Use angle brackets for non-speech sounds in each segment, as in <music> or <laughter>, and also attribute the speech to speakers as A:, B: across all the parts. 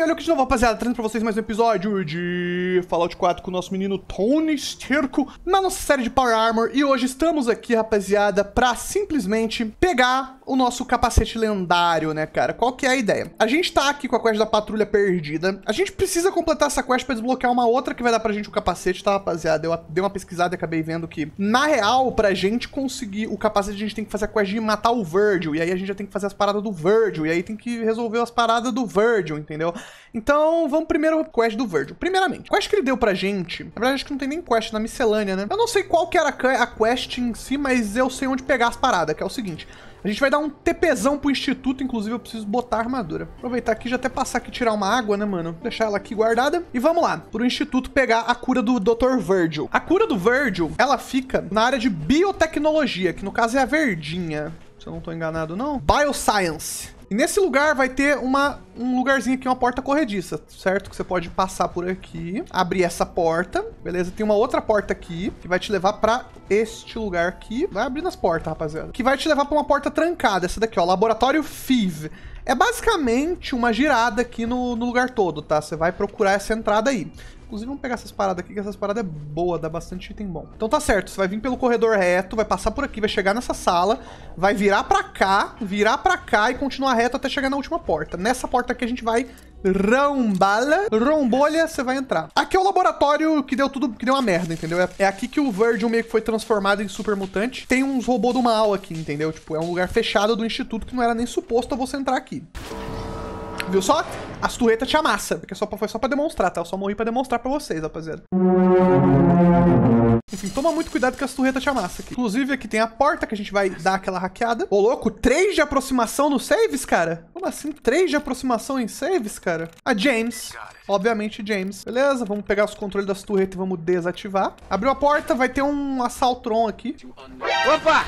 A: E olha o que de novo, rapaziada, trazendo pra vocês mais um episódio de Fallout 4 com o nosso menino Tony Sterco na nossa série de Power Armor. E hoje estamos aqui, rapaziada, pra simplesmente pegar o nosso capacete lendário, né, cara? Qual que é a ideia? A gente tá aqui com a quest da patrulha perdida. A gente precisa completar essa quest pra desbloquear uma outra que vai dar pra gente o capacete, tá, rapaziada? Eu dei uma pesquisada e acabei vendo que, na real, pra gente conseguir o capacete, a gente tem que fazer a quest de matar o Virgil. E aí a gente já tem que fazer as paradas do Virgil. E aí tem que resolver as paradas do Virgil, entendeu? Então, vamos primeiro a quest do Virgil. Primeiramente, quest que ele deu pra gente, na verdade acho que não tem nem quest na miscelânea, né? Eu não sei qual que era a quest em si, mas eu sei onde pegar as paradas, que é o seguinte. A gente vai dar um TPzão pro instituto, inclusive eu preciso botar a armadura. Aproveitar aqui já até passar aqui tirar uma água, né, mano? Deixar ela aqui guardada. E vamos lá, pro instituto pegar a cura do Dr. Virgil. A cura do Virgil, ela fica na área de biotecnologia, que no caso é a verdinha. Se eu não tô enganado, não. Bioscience. E nesse lugar vai ter uma, um lugarzinho aqui, uma porta corrediça, certo? Que você pode passar por aqui, abrir essa porta, beleza? Tem uma outra porta aqui, que vai te levar pra este lugar aqui. Vai abrindo as portas, rapaziada. Que vai te levar pra uma porta trancada, essa daqui, ó, Laboratório FIV. É basicamente uma girada aqui no, no lugar todo, tá? Você vai procurar essa entrada aí. Inclusive, vamos pegar essas paradas aqui, que essas paradas é boa, dá bastante item bom. Então tá certo, você vai vir pelo corredor reto, vai passar por aqui, vai chegar nessa sala, vai virar pra cá, virar pra cá e continuar reto até chegar na última porta. Nessa porta aqui a gente vai rombala, rombolha, você vai entrar. Aqui é o laboratório que deu tudo, que deu uma merda, entendeu? É, é aqui que o Virgil meio que foi transformado em super mutante. Tem uns robôs do mal aqui, entendeu? Tipo, é um lugar fechado do instituto que não era nem suposto a você entrar aqui viu só? As turretas te amassa, porque só pra, foi só pra demonstrar, tá? Eu só morri pra demonstrar pra vocês, rapaziada. Enfim, toma muito cuidado que as turretas te amassam aqui. Inclusive, aqui tem a porta que a gente vai dar aquela hackeada. Ô, louco, três de aproximação no saves, cara? Como assim? três de aproximação em saves, cara? A James. Obviamente, James. Beleza, vamos pegar os controles das turretas e vamos desativar. Abriu a porta, vai ter um assaltron aqui. Opa!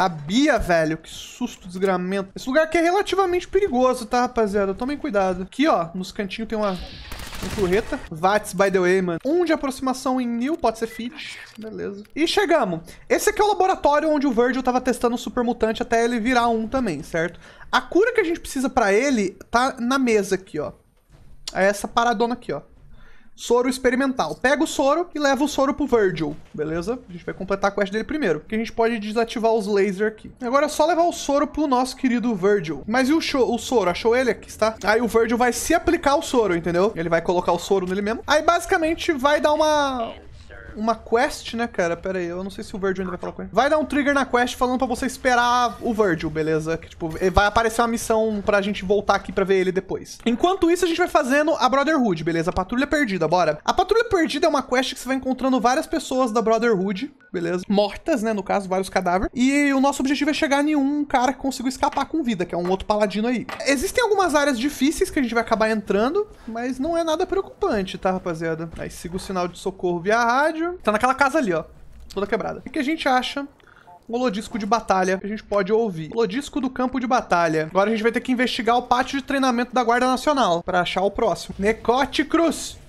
A: Sabia, velho. Que susto, desgramento. Esse lugar aqui é relativamente perigoso, tá, rapaziada? Tomem cuidado. Aqui, ó, nos cantinhos tem uma... uma Curreta. Vats, by the way, mano. Um de aproximação em new, pode ser fit. Beleza. E chegamos. Esse aqui é o laboratório onde o Virgil tava testando o super mutante até ele virar um também, certo? A cura que a gente precisa pra ele tá na mesa aqui, ó. É essa paradona aqui, ó. Soro experimental. Pega o soro e leva o soro pro Virgil, beleza? A gente vai completar a quest dele primeiro, porque a gente pode desativar os lasers aqui. Agora é só levar o soro pro nosso querido Virgil. Mas e o, show, o soro? Achou ele aqui, está? Aí o Virgil vai se aplicar o soro, entendeu? Ele vai colocar o soro nele mesmo. Aí basicamente vai dar uma uma quest, né, cara? Pera aí, eu não sei se o Virgil ainda vai falar com ele. Vai dar um trigger na quest falando pra você esperar o Virgil, beleza? Que, tipo, vai aparecer uma missão pra gente voltar aqui pra ver ele depois. Enquanto isso, a gente vai fazendo a Brotherhood, beleza? A Patrulha Perdida, bora. A Patrulha Perdida é uma quest que você vai encontrando várias pessoas da Brotherhood, beleza? Mortas, né, no caso, vários cadáveres. E o nosso objetivo é chegar em um cara que consiga escapar com vida, que é um outro paladino aí. Existem algumas áreas difíceis que a gente vai acabar entrando, mas não é nada preocupante, tá, rapaziada? Aí siga o sinal de socorro via rádio. Tá naquela casa ali, ó. Toda quebrada. O que a gente acha holodisco de batalha que a gente pode ouvir. Holodisco do campo de batalha. Agora a gente vai ter que investigar o pátio de treinamento da Guarda Nacional para achar o próximo. Necote Cruz.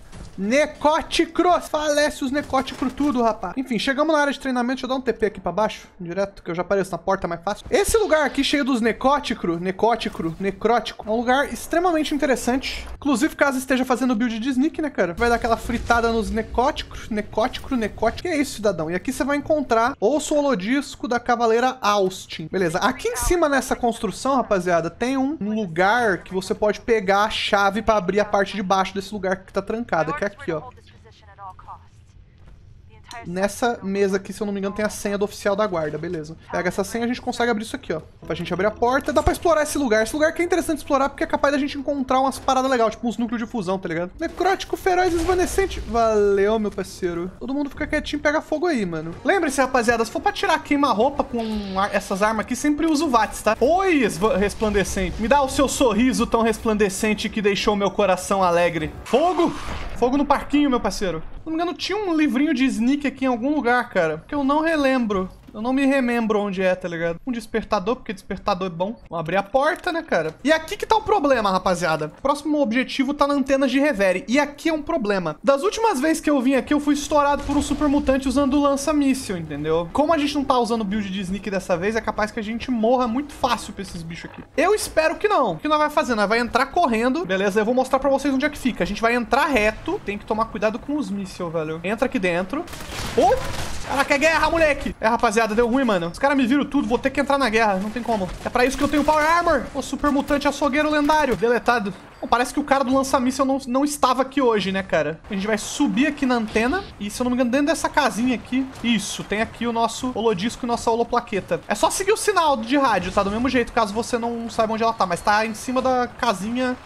A: Necoticros! Falece os Necoticros tudo, rapaz. Enfim, chegamos na área de treinamento. Deixa eu dar um TP aqui pra baixo, direto, que eu já apareço na porta mais fácil. Esse lugar aqui, cheio dos Necóticro, necótico, Necrótico, é um lugar extremamente interessante. Inclusive, caso esteja fazendo build de Sneak, né, cara? Vai dar aquela fritada nos necóticos, necótico, Necótico. E é isso, cidadão. E aqui você vai encontrar o solodisco da Cavaleira Austin. Beleza. Aqui em cima, nessa construção, rapaziada, tem um lugar que você pode pegar a chave pra abrir a parte de baixo desse lugar que tá trancada, que é aqui, ó. Nessa mesa aqui, se eu não me engano, tem a senha do oficial da guarda, beleza. Pega essa senha, a gente consegue abrir isso aqui, ó. Pra gente abrir a porta, dá pra explorar esse lugar. Esse lugar aqui é interessante explorar porque é capaz da gente encontrar umas paradas legais, tipo uns núcleos de fusão, tá ligado? Necrótico, feroz, esvanescente. Valeu, meu parceiro. Todo mundo fica quietinho e pega fogo aí, mano. Lembre-se, rapaziada, se for pra tirar queima-roupa com essas armas aqui, sempre usa o VATS, tá? Oi, resplandecente. Me dá o seu sorriso tão resplandecente que deixou meu coração alegre. Fogo! Fogo no parquinho, meu parceiro. Se não me engano, tinha um livrinho de sneak aqui em algum lugar, cara. Que eu não relembro. Eu não me remembro onde é, tá ligado? Um despertador, porque despertador é bom. Vamos abrir a porta, né, cara? E aqui que tá o problema, rapaziada. Próximo objetivo tá na antena de revere. E aqui é um problema. Das últimas vezes que eu vim aqui, eu fui estourado por um super mutante usando lança-míssil, entendeu? Como a gente não tá usando build de sneak dessa vez, é capaz que a gente morra muito fácil pra esses bichos aqui. Eu espero que não. O que nós vai fazer? Nós vai entrar correndo. Beleza, eu vou mostrar pra vocês onde é que fica. A gente vai entrar reto. Tem que tomar cuidado com os mísseis, velho. Entra aqui dentro. Oh! Caraca, é guerra, moleque! É, rapaziada rapaziada, deu ruim, mano. Os caras me viram tudo, vou ter que entrar na guerra. Não tem como. É pra isso que eu tenho Power Armor. O super mutante açougueiro lendário. Deletado. Bom, parece que o cara do lança-míssel não, não estava aqui hoje, né, cara? A gente vai subir aqui na antena e, se eu não me engano, dentro dessa casinha aqui... Isso, tem aqui o nosso holodisco e nossa holoplaqueta. É só seguir o sinal de rádio, tá? Do mesmo jeito, caso você não saiba onde ela tá. Mas tá em cima da casinha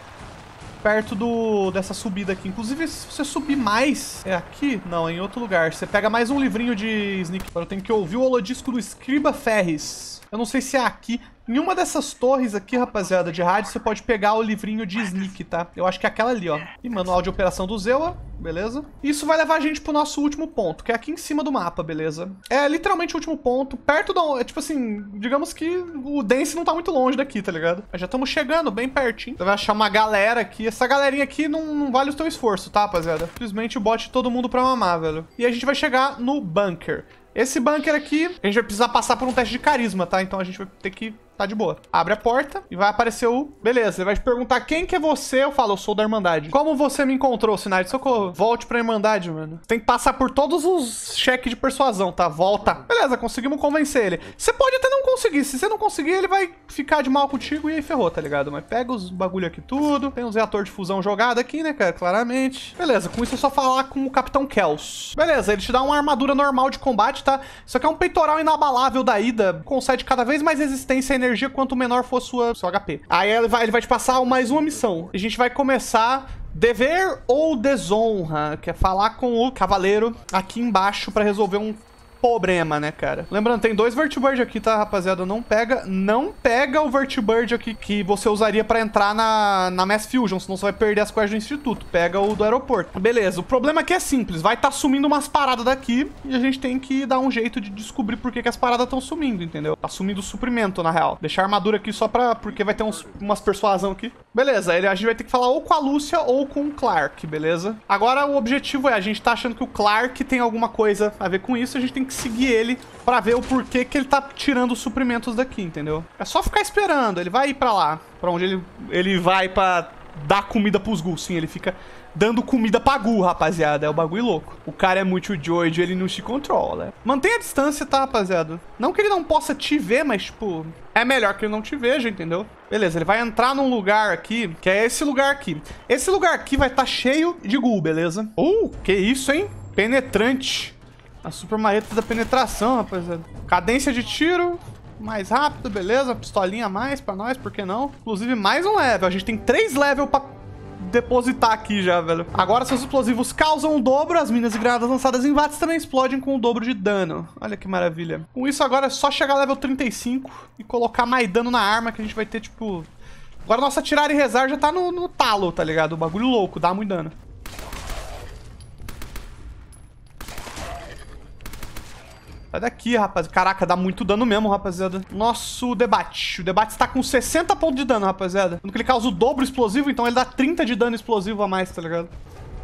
A: perto do dessa subida aqui. Inclusive, se você subir mais... É aqui? Não, é em outro lugar. Você pega mais um livrinho de sneak. Agora eu tenho que ouvir o holodisco do Escriba Ferris. Eu não sei se é aqui. Em uma dessas torres aqui, rapaziada, de rádio, você pode pegar o livrinho de sneak, tá? Eu acho que é aquela ali, ó. E manual de operação do Zewa, beleza? Isso vai levar a gente pro nosso último ponto, que é aqui em cima do mapa, beleza? É literalmente o último ponto, perto da... É tipo assim, digamos que o Dance não tá muito longe daqui, tá ligado? Mas já estamos chegando, bem pertinho. Você vai achar uma galera aqui. Essa galerinha aqui não, não vale o seu esforço, tá, rapaziada? Simplesmente bote todo mundo pra mamar, velho. E a gente vai chegar no bunker. Esse bunker aqui, a gente vai precisar passar por um teste de carisma, tá? Então a gente vai ter que tá de boa. Abre a porta e vai aparecer o... Beleza, ele vai te perguntar quem que é você. Eu falo, eu sou da Irmandade. Como você me encontrou, sinal de socorro? Volte pra Irmandade, mano. Tem que passar por todos os cheques de persuasão, tá? Volta. Beleza, conseguimos convencer ele. Você pode até não conseguir. Se você não conseguir, ele vai ficar de mal contigo e aí ferrou, tá ligado? Mas pega os bagulho aqui tudo. Tem uns reator de fusão jogado aqui, né, cara? Claramente. Beleza, com isso é só falar com o Capitão Kels. Beleza, ele te dá uma armadura normal de combate, tá? Só que é um peitoral inabalável da Ida. Concede cada vez mais resistência e energia quanto menor for sua seu HP. Aí ele vai, ele vai te passar mais uma missão. A gente vai começar dever ou desonra, que é falar com o cavaleiro aqui embaixo para resolver um problema, né, cara? Lembrando, tem dois Vertibird aqui, tá, rapaziada? Não pega, não pega o Vertibird aqui que você usaria pra entrar na, na Mass Fusion, senão você vai perder as quests do Instituto. Pega o do aeroporto. Beleza, o problema aqui é simples. Vai estar tá sumindo umas paradas daqui e a gente tem que dar um jeito de descobrir por que, que as paradas estão sumindo, entendeu? Tá sumindo o suprimento, na real. Deixar a armadura aqui só pra... porque vai ter uns, umas persuasão aqui. Beleza, ele, a gente vai ter que falar ou com a Lúcia ou com o Clark, beleza? Agora o objetivo é, a gente tá achando que o Clark tem alguma coisa a ver com isso, a gente tem que seguir ele pra ver o porquê que ele tá tirando os suprimentos daqui, entendeu? É só ficar esperando, ele vai ir pra lá, pra onde ele, ele vai pra dar comida pros gus. sim, ele fica dando comida pra Gu, rapaziada. É o bagulho louco. O cara é muito Jojo, ele não se controla. Mantenha a distância, tá, rapaziada? Não que ele não possa te ver, mas, tipo, é melhor que ele não te veja, entendeu? Beleza, ele vai entrar num lugar aqui, que é esse lugar aqui. Esse lugar aqui vai estar tá cheio de Gu, beleza? Uh, que isso, hein? Penetrante. A super marreta da penetração, rapaziada. É. Cadência de tiro, mais rápido, beleza. Pistolinha a mais pra nós, por que não? Inclusive, mais um level. A gente tem três levels pra depositar aqui já, velho. Agora seus explosivos causam o dobro, as minas e granadas lançadas em bates também explodem com o dobro de dano. Olha que maravilha. Com isso agora é só chegar level 35 e colocar mais dano na arma que a gente vai ter, tipo... Agora nossa tirar e rezar já tá no, no talo, tá ligado? O bagulho louco, dá muito dano. Sai daqui, rapaziada. Caraca, dá muito dano mesmo, rapaziada. Nosso debate. O debate está com 60 pontos de dano, rapaziada. Quando ele causa o dobro explosivo, então ele dá 30 de dano explosivo a mais, tá ligado?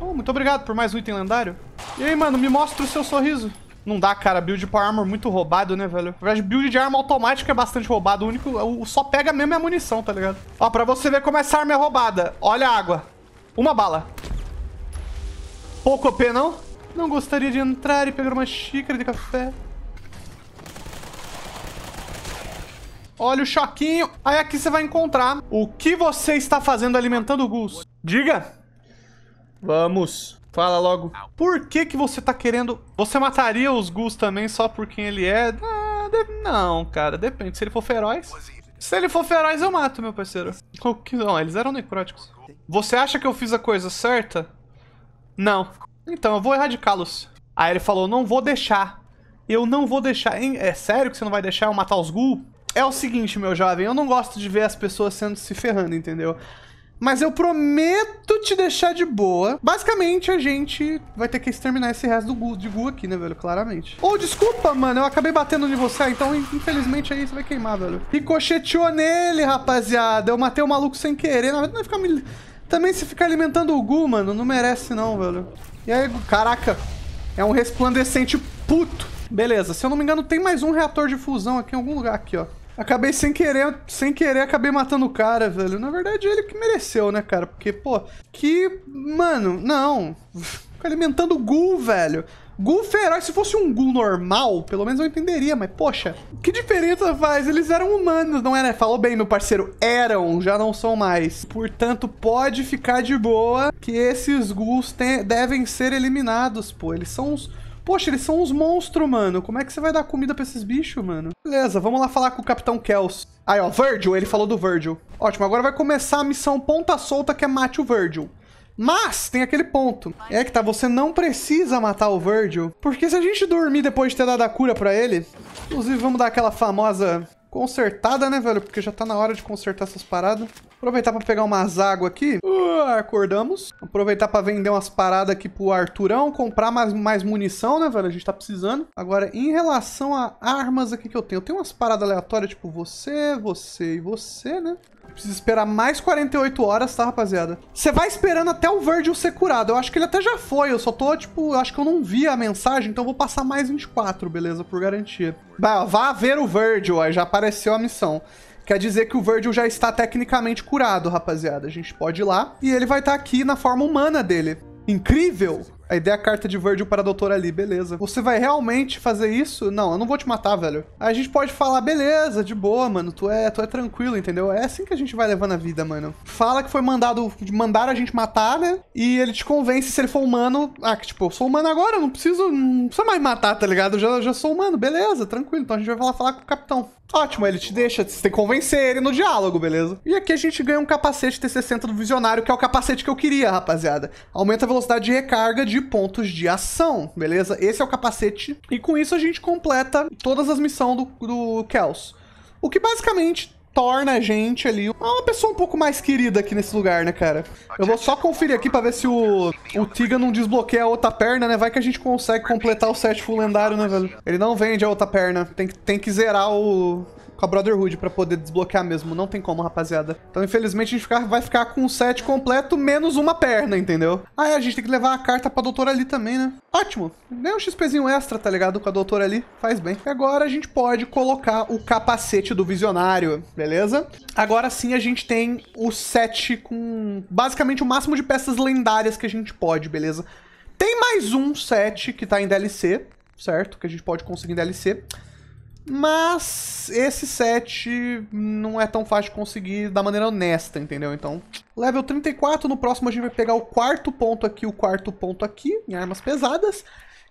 A: Oh, muito obrigado por mais um item lendário. E aí, mano, me mostra o seu sorriso. Não dá, cara. Build para armor muito roubado, né, velho? Na verdade, build de arma automática é bastante roubado. O único... O, só pega mesmo é a munição, tá ligado? Ó, pra você ver como essa arma é roubada. Olha a água. Uma bala. Pouco OP, não? Não gostaria de entrar e pegar uma xícara de café. olha o choquinho. Aí aqui você vai encontrar o que você está fazendo alimentando o Gus. Diga. Vamos. Fala logo. Por que que você tá querendo... Você mataria os Gus também só por quem ele é? Ah, de... Não, cara. Depende. Se ele for feroz... Se ele for feroz, eu mato, meu parceiro. O que não? Eles eram necróticos. Você acha que eu fiz a coisa certa? Não. Então, eu vou erradicá-los. Aí ele falou, não vou deixar. Eu não vou deixar. Hein? É sério que você não vai deixar eu matar os Gus? É o seguinte, meu jovem, eu não gosto de ver as pessoas sendo se ferrando, entendeu? Mas eu prometo te deixar de boa. Basicamente, a gente vai ter que exterminar esse resto do Gu, de Gu aqui, né, velho? Claramente. Ou oh, desculpa, mano. Eu acabei batendo em você, ah, então infelizmente aí você vai queimar, velho. Ricocheteou nele, rapaziada. Eu matei o maluco sem querer. Na verdade, não vai é ficar... Me... Também se ficar alimentando o Gu, mano, não merece não, velho. E aí, Gu? Caraca. É um resplandecente puto. Beleza. Se eu não me engano, tem mais um reator de fusão aqui em algum lugar aqui, ó. Acabei sem querer, sem querer, acabei matando o cara, velho. Na verdade, ele que mereceu, né, cara? Porque, pô, que. Mano, não. <laughs> Fica alimentando o Gul, velho. Gul feroz, se fosse um Gul normal, pelo menos eu entenderia, mas poxa, que diferença faz? Eles eram humanos, não é, Falou bem, meu parceiro, eram, já não são mais. Portanto, pode ficar de boa que esses Ghouls devem ser eliminados, pô. Eles são uns Poxa, eles são uns monstros, mano. Como é que você vai dar comida pra esses bichos, mano? Beleza, vamos lá falar com o Capitão Kels. Aí, ó, Virgil, ele falou do Virgil. Ótimo, agora vai começar a missão ponta solta que é mate o Virgil. Mas tem aquele ponto. É que tá, você não precisa matar o Virgil. Porque se a gente dormir depois de ter dado a cura pra ele... Inclusive, vamos dar aquela famosa consertada, né, velho? Porque já tá na hora de consertar essas paradas. Aproveitar para pegar umas águas aqui. Uh, acordamos. Aproveitar para vender umas paradas aqui pro Arturão. Comprar mais, mais munição, né, velho? A gente tá precisando. Agora, em relação a armas aqui que eu tenho. Eu tenho umas paradas aleatórias, tipo você, você e você, né? Precisa esperar mais 48 horas, tá, rapaziada? Você vai esperando até o Virgil ser curado. Eu acho que ele até já foi. Eu só tô, tipo, eu acho que eu não vi a mensagem, então eu vou passar mais 24, beleza? Por garantia. Vai, ó, vá ver o Virgil. Aí já apareceu a missão. Quer dizer que o Virgil já está tecnicamente curado, rapaziada. A gente pode ir lá e ele vai estar tá aqui na forma humana dele. Incrível! Aí dei a carta de Virgil para a doutora ali, beleza. Você vai realmente fazer isso? Não, eu não vou te matar, velho. Aí a gente pode falar, beleza, de boa, mano. Tu é, tu é tranquilo, entendeu? É assim que a gente vai levando a vida, mano. Fala que foi mandado, mandaram a gente matar, né? E ele te convence se ele for humano. Ah, que tipo, eu sou humano agora, não preciso, não precisa mais matar, tá ligado? Eu já, já sou humano, beleza, tranquilo. Então a gente vai falar, falar com o capitão. Ótimo, ele te deixa, você tem que convencer ele no diálogo, beleza? E aqui a gente ganha um capacete T60 do Visionário, que é o capacete que eu queria, rapaziada. Aumenta a velocidade de recarga de pontos de ação, beleza? Esse é o capacete. E com isso a gente completa todas as missões do, do Kels. O que basicamente torna a gente ali uma pessoa um pouco mais querida aqui nesse lugar, né, cara? Eu vou só conferir aqui pra ver se o, o Tiga não desbloqueia a outra perna, né? Vai que a gente consegue completar o set full lendário, né, velho? Ele não vende a outra perna. Tem, tem que zerar o, com a Brotherhood para poder desbloquear mesmo. Não tem como, rapaziada. Então, infelizmente, a gente vai ficar com o set completo menos uma perna, entendeu? Ah, é, a gente tem que levar a carta pra doutora ali também, né? Ótimo. Nem um XPzinho extra, tá ligado? Com a doutora ali. Faz bem. E agora a gente pode colocar o capacete do visionário, beleza? Agora sim a gente tem o set com basicamente o máximo de peças lendárias que a gente pode, beleza? Tem mais um set que tá em DLC, certo? Que a gente pode conseguir em DLC. Mas esse set não é tão fácil de conseguir da maneira honesta, entendeu? Então, level 34, no próximo a gente vai pegar o quarto ponto aqui, o quarto ponto aqui, em armas pesadas.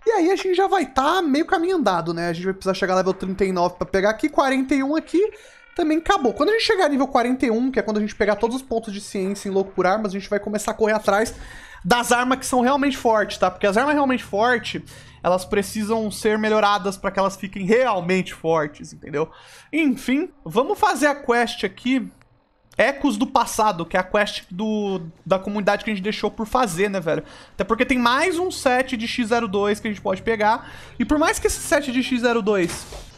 A: E aí a gente já vai estar tá meio caminho andado, né? A gente vai precisar chegar level 39 para pegar aqui, 41 aqui, também acabou. Quando a gente chegar a nível 41, que é quando a gente pegar todos os pontos de ciência em louco por armas, a gente vai começar a correr atrás das armas que são realmente fortes, tá? Porque as armas realmente fortes elas precisam ser melhoradas para que elas fiquem realmente fortes, entendeu? Enfim, vamos fazer a quest aqui Ecos do Passado, que é a quest do, da comunidade que a gente deixou por fazer, né, velho? Até porque tem mais um set de X02 que a gente pode pegar. E por mais que esse set de X02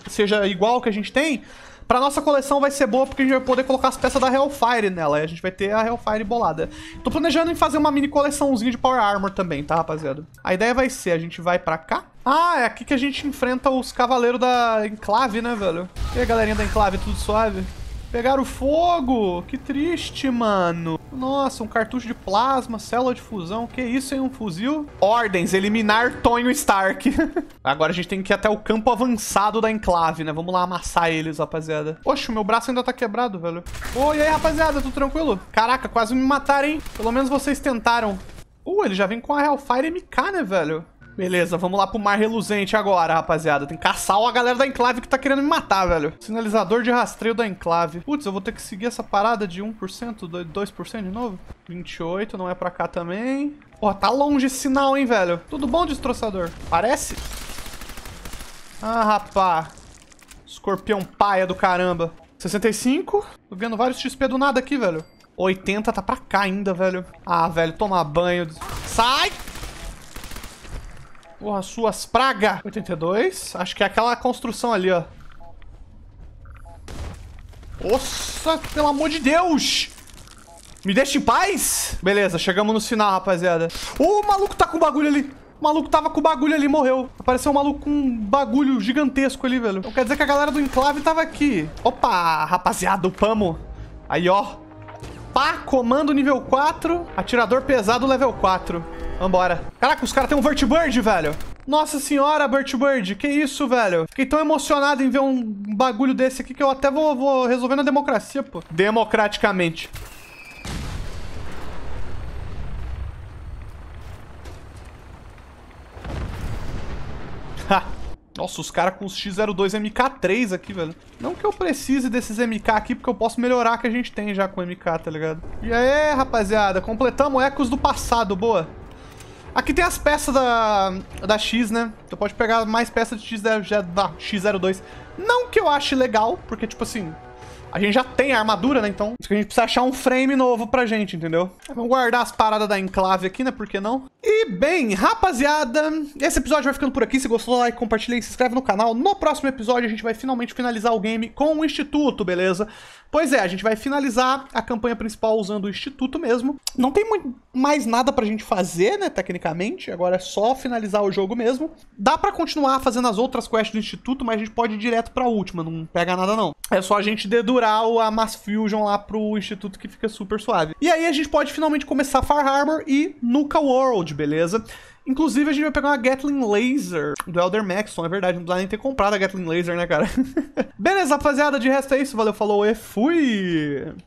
A: seja igual ao que a gente tem, Pra nossa coleção vai ser boa porque a gente vai poder colocar as peças da Hellfire nela. E a gente vai ter a Hellfire bolada. Tô planejando em fazer uma mini coleçãozinha de Power Armor também, tá, rapaziada? A ideia vai ser, a gente vai pra cá. Ah, é aqui que a gente enfrenta os cavaleiros da Enclave, né, velho? E aí, galerinha da Enclave, tudo suave? Pegaram fogo! Que triste, mano. Nossa, um cartucho de plasma, célula de fusão. Que isso, hein? Um fuzil? Ordens, eliminar Tonho Stark. <laughs> Agora a gente tem que ir até o campo avançado da enclave, né? Vamos lá amassar eles, rapaziada. Oxe, meu braço ainda tá quebrado, velho. Oi, oh, aí, rapaziada? Tudo tranquilo? Caraca, quase me mataram, hein? Pelo menos vocês tentaram. Uh, ele já vem com a Hellfire MK, né, velho? Beleza, vamos lá pro mar reluzente agora, rapaziada. Tem que caçar a galera da enclave que tá querendo me matar, velho. Sinalizador de rastreio da enclave. Putz, eu vou ter que seguir essa parada de 1%, 2% de novo? 28, não é pra cá também. Pô, tá longe esse sinal, hein, velho. Tudo bom, destroçador? Parece? Ah, rapá. Escorpião paia do caramba. 65. Tô ganhando vários XP do nada aqui, velho. 80 tá pra cá ainda, velho. Ah, velho, tomar banho. Sai! Porra, suas praga! 82. Acho que é aquela construção ali, ó. Nossa, pelo amor de Deus! Me deixa em paz! Beleza, chegamos no final, rapaziada. o maluco tá com bagulho ali. O maluco tava com bagulho ali, morreu. Apareceu um maluco com um bagulho gigantesco ali, velho. Então quer dizer que a galera do enclave tava aqui. Opa, rapaziada, upamos. Aí, ó. Pá, comando nível 4. Atirador pesado level 4. Vambora. Caraca, os caras têm um Vertibird, velho. Nossa senhora, Bird, que isso, velho? Fiquei tão emocionado em ver um bagulho desse aqui que eu até vou, vou resolver na democracia, pô. Democraticamente. Ha! Nossa, os caras com os X02 MK3 aqui, velho. Não que eu precise desses MK aqui, porque eu posso melhorar que a gente tem já com MK, tá ligado? E aí, rapaziada, completamos ecos do passado, boa. Aqui tem as peças da, da X, né? Você pode pegar mais peças de X, da X02. Não que eu ache legal, porque, tipo assim, a gente já tem a armadura, né? Então, a gente precisa achar um frame novo pra gente, entendeu? Vamos guardar as paradas da enclave aqui, né? Por que não? E bem, rapaziada, esse episódio vai ficando por aqui. Se gostou, like, compartilha e se inscreve no canal. No próximo episódio, a gente vai finalmente finalizar o game com o Instituto, beleza? Pois é, a gente vai finalizar a campanha principal usando o Instituto mesmo. Não tem muito mais nada pra gente fazer, né, tecnicamente. Agora é só finalizar o jogo mesmo. Dá pra continuar fazendo as outras quests do Instituto, mas a gente pode ir direto pra última, não pega nada não. É só a gente dedurar capturar a Mass Fusion lá pro instituto que fica super suave. E aí a gente pode finalmente começar Far Harbor e Nuka World, beleza? Inclusive, a gente vai pegar uma Gatling Laser do Elder Maxon, é verdade, não dá nem ter comprado a Gatling Laser, né, cara? <laughs> Beleza, rapaziada, de resto é isso, valeu, falou e fui!